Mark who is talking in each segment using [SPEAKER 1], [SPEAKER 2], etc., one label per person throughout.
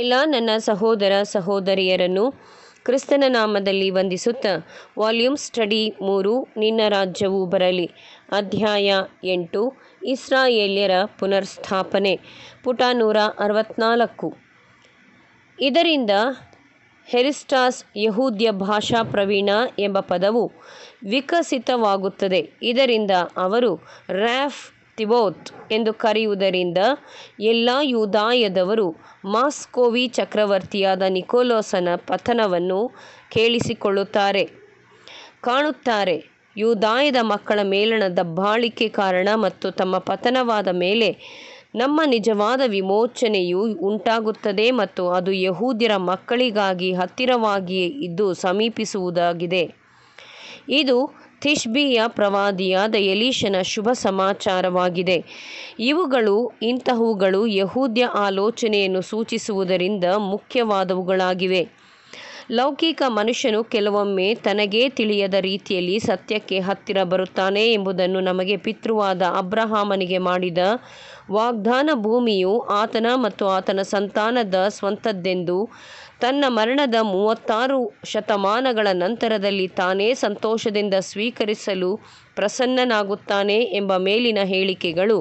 [SPEAKER 1] ಎಲ್ಲ ನನ್ನ ಸಹೋದರ ಸಹೋದರಿಯರನ್ನು ಕ್ರಿಸ್ತನ ನಾಮದಲ್ಲಿ ವಂದಿಸುತ್ತ ವಾಲ್ಯೂಮ್ ಸ್ಟಡಿ ಮೂರು ನಿನ್ನ ರಾಜ್ಯವು ಬರಲಿ ಅಧ್ಯಾಯ ಎಂಟು ಇಸ್ರಾಯೇಲ್ಯರ ಪುನರ್ಸ್ಥಾಪನೆ ಪುಟ ನೂರ ಅರವತ್ನಾಲ್ಕು ಇದರಿಂದ ಹೆರಿಸ್ಟಾಸ್ ಯಹೂದ್ಯ ಭಾಷಾ ಪ್ರವೀಣ ಎಂಬ ಪದವು ವಿಕಸಿತವಾಗುತ್ತದೆ ಇದರಿಂದ ಅವರು ರ್ಯಾಫ್ ತಿಬೋತ್ ಎಂದು ಕರೆಯುವುದರಿಂದ ಎಲ್ಲ ಯೂದಾಯದವರು ಮಾಸ್ಕೋವಿ ಚಕ್ರವರ್ತಿಯಾದ ನಿಕೋಲೋಸನ ಪತನವನ್ನು ಕೇಳಿಸಿಕೊಳ್ಳುತ್ತಾರೆ ಕಾಣುತ್ತಾರೆ ಯೂದಾಯದ ಮಕ್ಕಳ ಮೇಲಣ ದಬ್ಬಾಳಿಕೆ ಕಾರಣ ಮತ್ತು ತಮ್ಮ ಪತನವಾದ ಮೇಲೆ ನಮ್ಮ ನಿಜವಾದ ವಿಮೋಚನೆಯು ಉಂಟಾಗುತ್ತದೆ ಮತ್ತು ಅದು ಯಹೂದಿರ ಮಕ್ಕಳಿಗಾಗಿ ಹತ್ತಿರವಾಗಿಯೇ ಇದ್ದು ಸಮೀಪಿಸುವುದಾಗಿದೆ ಇದು ತಿಷ್ಬಿಯ ಪ್ರವಾದಿಯಾದ ಎಲೀಶನ ಶುಭ ಸಮಾಚಾರವಾಗಿದೆ ಇವುಗಳು ಇಂತಹವುಗಳು ಯಹೂದ್ಯ ಆಲೋಚನೆಯನ್ನು ಸೂಚಿಸುವುದರಿಂದ ಮುಖ್ಯವಾದವುಗಳಾಗಿವೆ ಲೌಕಿಕ ಮನುಷ್ಯನು ಕೆಲವೊಮ್ಮೆ ತನಗೇ ತಿಳಿಯದ ರೀತಿಯಲ್ಲಿ ಸತ್ಯಕ್ಕೆ ಹತ್ತಿರ ಬರುತ್ತಾನೆ ಎಂಬುದನ್ನು ನಮಗೆ ಪಿತೃವಾದ ಅಬ್ರಹಾಮನಿಗೆ ಮಾಡಿದ ವಾಗ್ದಾನ ಭೂಮಿಯು ಆತನ ಮತ್ತು ಆತನ ಸಂತಾನದ ಸ್ವಂತದ್ದೆಂದು ತನ್ನ ಮರಣದ ಮೂವತ್ತಾರು ಶತಮಾನಗಳ ನಂತರದಲ್ಲಿ ತಾನೇ ಸಂತೋಷದಿಂದ ಸ್ವೀಕರಿಸಲು ಪ್ರಸನ್ನನಾಗುತ್ತಾನೆ ಎಂಬ ಮೇಲಿನ ಹೇಳಿಕೆಗಳು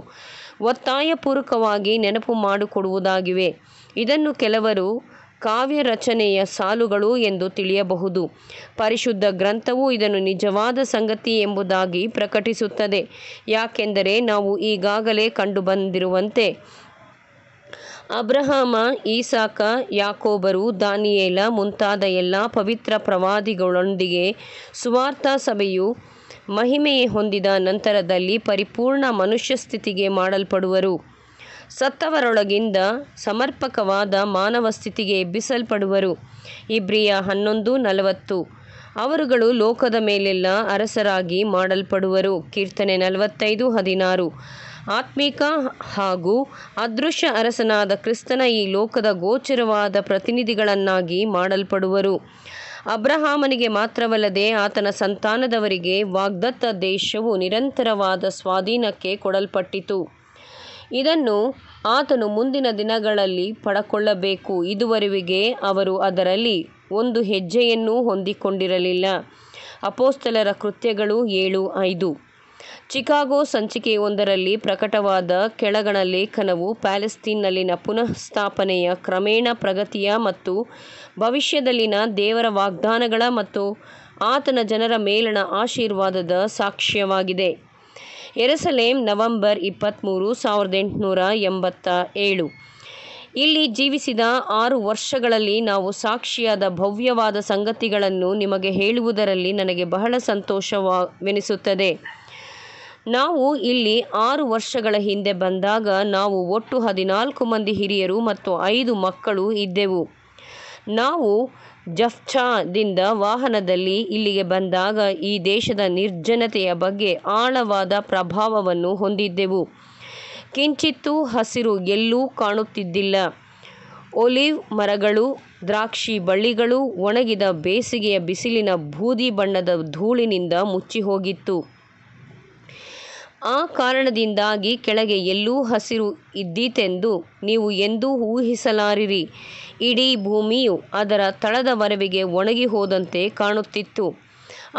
[SPEAKER 1] ಒತ್ತಾಯಪೂರ್ವಕವಾಗಿ ನೆನಪು ಮಾಡಿಕೊಡುವುದಾಗಿವೆ ಇದನ್ನು ಕೆಲವರು ಕಾವ್ಯ ರಚನೆಯ ಸಾಲುಗಳು ಎಂದು ತಿಳಿಯಬಹುದು. ಪರಿಶುದ್ಧ ಗ್ರಂಥವು ಇದನ್ನು ನಿಜವಾದ ಸಂಗತಿ ಎಂಬುದಾಗಿ ಪ್ರಕಟಿಸುತ್ತದೆ. ಯಾಕೆಂದರೆ ನಾವು ಈಗಾಗಲೇ ಕಂಡುಬಂದಿರುವಂತೆ ಅಬ್ರಹಾಮ, ಈಸಾಕ ಯಾಕೋಬರು, ದಾನಿಯೇಲ ಮುಂತಾದ ಎಲ್ಲ ಪವಿತ್ರ ಪ್ರವಾದಿಗಳೊಂದಿಗೆ ಸುವಾರ್ಥಾ ಸಭೆಯು ಮಹಿಮೆಯೇ ಹೊಂದಿದ ನಂತರದಲ್ಲಿ ಪರಿಪೂರ್ಣ ಮನುಷ್ಯ ಸ್ಥಿತಿಗೆ ಮಾಡಲ್ಪಡುವರು. ಸತ್ತವರೊಳಗಿಂದ ಸಮರ್ಪಕವಾದ ಮಾನವ ಸ್ಥಿತಿಗೆ ಎಬ್ಬಿಸಲ್ಪಡುವರು ಇಬ್ರಿಯ ಹನ್ನೊಂದು ನಲವತ್ತು ಅವರುಗಳು ಲೋಕದ ಮೇಲೆಲ್ಲ ಅರಸರಾಗಿ ಮಾಡಲ್ಪಡುವರು ಕೀರ್ತನೆ ನಲವತ್ತೈದು ಹದಿನಾರು ಆತ್ಮಿಕ ಹಾಗೂ ಅದೃಶ್ಯ ಅರಸನಾದ ಕ್ರಿಸ್ತನ ಈ ಲೋಕದ ಗೋಚರವಾದ ಪ್ರತಿನಿಧಿಗಳನ್ನಾಗಿ ಮಾಡಲ್ಪಡುವರು ಅಬ್ರಹಾಮನಿಗೆ ಮಾತ್ರವಲ್ಲದೆ ಆತನ ಸಂತಾನದವರಿಗೆ ವಾಗ್ದತ್ತ ದೇಶವು ನಿರಂತರವಾದ ಸ್ವಾಧೀನಕ್ಕೆ ಕೊಡಲ್ಪಟ್ಟಿತು ಇದನ್ನು ಆತನು ಮುಂದಿನ ದಿನಗಳಲ್ಲಿ ಪಡಕೊಳ್ಳಬೇಕು ಇದುವರೆಗೆ ಅವರು ಅದರಲ್ಲಿ ಒಂದು ಹೆಜ್ಜೆಯನ್ನೂ ಹೊಂದಿಕೊಂಡಿರಲಿಲ್ಲ ಅಪೋಸ್ತಲರ ಕೃತ್ಯಗಳು ಏಳು ಐದು ಚಿಕಾಗೋ ಸಂಚಿಕೆಯೊಂದರಲ್ಲಿ ಪ್ರಕಟವಾದ ಕೆಳಗಣ ಲೇಖನವು ಪ್ಯಾಲೆಸ್ತೀನ್ನಲ್ಲಿನ ಪುನಃಸ್ಥಾಪನೆಯ ಕ್ರಮೇಣ ಪ್ರಗತಿಯ ಮತ್ತು ಭವಿಷ್ಯದಲ್ಲಿನ ದೇವರ ವಾಗ್ದಾನಗಳ ಮತ್ತು ಆತನ ಜನರ ಮೇಲಿನ ಆಶೀರ್ವಾದದ ಸಾಕ್ಷ್ಯವಾಗಿದೆ ಎರಸಲೇಮ್ ನವೆಂಬರ್ ಇಪ್ಪತ್ತ್ಮೂರು ಸಾವಿರದ ಎಂಟುನೂರ ಎಂಬತ್ತ ಏಳು ಇಲ್ಲಿ ಜೀವಿಸಿದ ಆರು ವರ್ಷಗಳಲ್ಲಿ ನಾವು ಸಾಕ್ಷಿಯಾದ ಭವ್ಯವಾದ ಸಂಗತಿಗಳನ್ನು ನಿಮಗೆ ಹೇಳುವುದರಲ್ಲಿ ನನಗೆ ಬಹಳ ಸಂತೋಷವೆನಿಸುತ್ತದೆ ನಾವು ಇಲ್ಲಿ ಆರು ವರ್ಷಗಳ ಹಿಂದೆ ಬಂದಾಗ ನಾವು ಒಟ್ಟು ಹದಿನಾಲ್ಕು ಮಂದಿ ಹಿರಿಯರು ಮತ್ತು ಐದು ಮಕ್ಕಳು ಇದ್ದೆವು ನಾವು ಜಫ್ಚಾದಿಂದ ವಾಹನದಲ್ಲಿ ಇಲ್ಲಿಗೆ ಬಂದಾಗ ಈ ದೇಶದ ನಿರ್ಜನತೆಯ ಬಗ್ಗೆ ಆಳವಾದ ಪ್ರಭಾವವನ್ನು ಹೊಂದಿದ್ದೆವು ಕಿಂಚಿತ್ತೂ ಹಸಿರು ಎಲ್ಲೂ ಕಾಣುತ್ತಿದ್ದಿಲ್ಲ ಒಲಿವ್ ಮರಗಳು ದ್ರಾಕ್ಷಿ ಬಳ್ಳಿಗಳು ಒಣಗಿದ ಬೇಸಿಗೆಯ ಬಿಸಿಲಿನ ಬೂದಿ ಬಣ್ಣದ ಧೂಳಿನಿಂದ ಮುಚ್ಚಿಹೋಗಿತ್ತು ಆ ಕಾರಣದಿಂದಾಗಿ ಕೆಳಗೆ ಎಲ್ಲೂ ಹಸಿರು ಇದ್ದೀತೆಂದು ನೀವು ಎಂದೂ ಊಹಿಸಲಾರಿರಿ ಇಡೀ ಭೂಮಿಯು ಅದರ ತಳದ ಒಣಗಿ ಒಣಗಿಹೋದಂತೆ ಕಾಣುತ್ತಿತ್ತು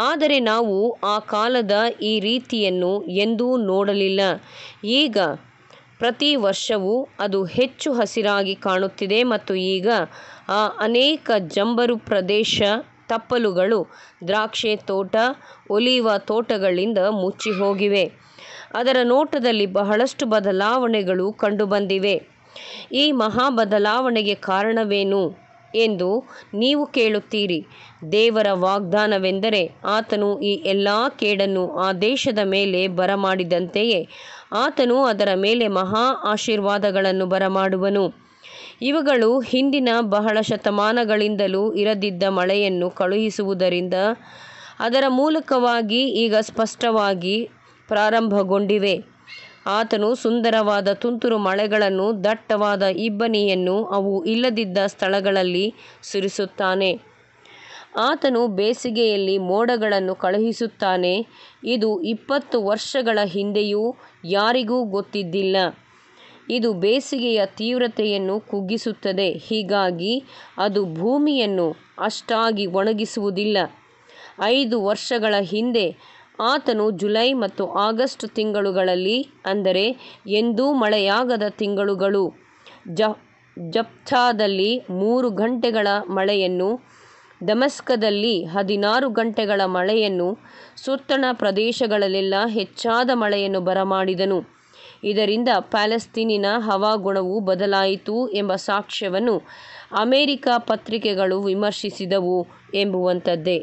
[SPEAKER 1] ಆದರೆ ನಾವು ಆ ಕಾಲದ ಈ ರೀತಿಯನ್ನು ಎಂದೂ ನೋಡಲಿಲ್ಲ ಈಗ ಪ್ರತಿ ವರ್ಷವೂ ಅದು ಹೆಚ್ಚು ಹಸಿರಾಗಿ ಕಾಣುತ್ತಿದೆ ಮತ್ತು ಈಗ ಆ ಅನೇಕ ಜಂಬರು ಪ್ರದೇಶ ತಪ್ಪಲುಗಳು ದ್ರಾಕ್ಷೆ ತೋಟ ಒಲಿವ ತೋಟಗಳಿಂದ ಮುಚ್ಚಿಹೋಗಿವೆ ಅದರ ನೋಟದಲ್ಲಿ ಬಹಳಷ್ಟು ಬದಲಾವಣೆಗಳು ಕಂಡುಬಂದಿವೆ ಈ ಮಹಾ ಬದಲಾವಣೆಗೆ ಕಾರಣವೇನು ಎಂದು ನೀವು ಕೇಳುತ್ತೀರಿ ದೇವರ ವಾಗ್ದಾನವೆಂದರೆ ಆತನು ಈ ಎಲ್ಲ ಕೇಡನ್ನು ಆ ದೇಶದ ಮೇಲೆ ಬರಮಾಡಿದಂತೆಯೇ ಆತನು ಅದರ ಮೇಲೆ ಮಹಾ ಆಶೀರ್ವಾದಗಳನ್ನು ಬರಮಾಡುವನು ಇವುಗಳು ಹಿಂದಿನ ಬಹಳ ಶತಮಾನಗಳಿಂದಲೂ ಇರದಿದ್ದ ಮಳೆಯನ್ನು ಕಳುಹಿಸುವುದರಿಂದ ಅದರ ಮೂಲಕವಾಗಿ ಈಗ ಸ್ಪಷ್ಟವಾಗಿ ಪ್ರಾರಂಭಗೊಂಡಿವೆ ಆತನು ಸುಂದರವಾದ ತುಂತುರು ಮಳೆಗಳನ್ನು ದಟ್ಟವಾದ ಇಬ್ಬನಿಯನ್ನು ಅವು ಇಲ್ಲದಿದ್ದ ಸ್ಥಳಗಳಲ್ಲಿ ಸುರಿಸುತ್ತಾನೆ ಆತನು ಬೇಸಿಗೆಯಲ್ಲಿ ಮೋಡಗಳನ್ನು ಕಳುಹಿಸುತ್ತಾನೆ ಇದು ಇಪ್ಪತ್ತು ವರ್ಷಗಳ ಹಿಂದೆಯೂ ಯಾರಿಗೂ ಗೊತ್ತಿದ್ದಿಲ್ಲ ಇದು ಬೇಸಿಗೆಯ ತೀವ್ರತೆಯನ್ನು ಕುಗ್ಗಿಸುತ್ತದೆ ಹೀಗಾಗಿ ಅದು ಭೂಮಿಯನ್ನು ಅಷ್ಟಾಗಿ ಒಣಗಿಸುವುದಿಲ್ಲ ಐದು ವರ್ಷಗಳ ಹಿಂದೆ ಆತನು ಜುಲೈ ಮತ್ತು ಆಗಸ್ಟ್ ತಿಂಗಳುಗಳಲ್ಲಿ ಅಂದರೆ ಎಂದೂ ಮಳೆಯಾಗದ ತಿಂಗಳುಗಳು ಜ ಮೂರು ಗಂಟೆಗಳ ಮಳೆಯನ್ನು ದಮಸ್ಕದಲ್ಲಿ ಹದಿನಾರು ಗಂಟೆಗಳ ಮಳೆಯನ್ನು ಸುತ್ತಣ ಪ್ರದೇಶಗಳಲ್ಲೆಲ್ಲ ಹೆಚ್ಚಾದ ಮಳೆಯನ್ನು ಬರಮಾಡಿದನು ಇದರಿಂದ ಪ್ಯಾಲೆಸ್ತೀನಿನ ಹವಾಗುಣವು ಬದಲಾಯಿತು ಎಂಬ ಸಾಕ್ಷ್ಯವನ್ನು ಅಮೇರಿಕ ಪತ್ರಿಕೆಗಳು ವಿಮರ್ಶಿಸಿದವು ಎಂಬುವಂಥದ್ದೇ